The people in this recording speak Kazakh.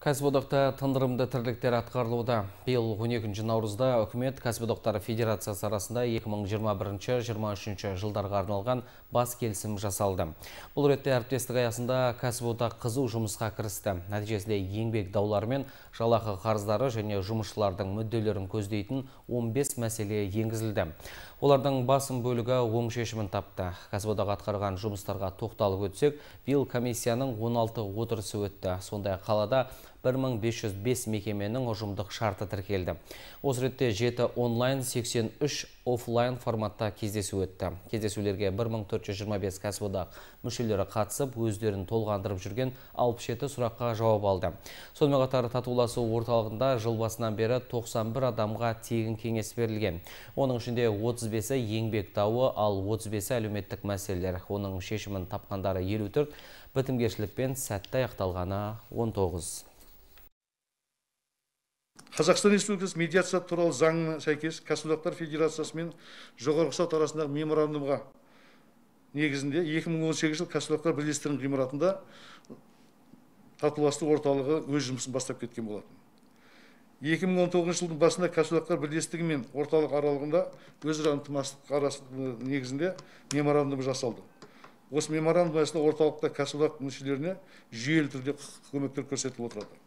Кәсіподақта тындырымды тірліктер атқарылуда. Биыл 12 наурызда үкімет Кәсіподақтар Федерациясы арасында 2021 23 жылдарға арналған бас келісім жасалды. Бұл ретте әріптестік аясында Кәсіподақ қызу жұмысқа кірісті. Нәтижесінде еңбек даулары мен жалақы қарыздары және жұмысшылардың мүдделерін көздейтін 15 мәселе енгізілді. Олардың басым бөлігі оң шешімін тапты. Кәсіподақ атқарған жұмыстарға тоқталып өтсек, биыл комиссияның 16 отырысы өтті. Сондай қалада 1505 мекеменің ұжымдық шарты тіркелді. Осы ретте 7 онлайн, 83 офлайн форматта кездесу өтті. Кездесулерге 1425 кәсіподақ мүшелері қатысып, өздерін толғандырып жүрген 67 сұраққа жауап алды. Сонымен қатар татуласу орталығында жыл басынан бері 91 адамға тегін кеңес берілген. Оның ішінде 35-і еңбек дауы, ал 35-і әлеуметтік мәселелер. Оның шешімін тапқандары 54, бітімгершілікпен сәтті аяқталғаны 19 қазақстан республикасы медиация туралы заңына сәйкес кәсіподақтар федерациясы мен жоғарғы сот арасындағы меморандумға негізінде 2018 жыл кәсіподақтар бірлестігінің ғимаратында татуластыру орталығы өз жұмысын бастап кеткен болатын 2019 жылдың басында кәсіподақтар бірлестігі мен орталық аралығында өзара ынтымақтастық негізінде меморандум жасалды осы меморандум аясында орталықта кәсіподақ мүшелеріне жүйелі түрде көмектер көрсетіліп отырады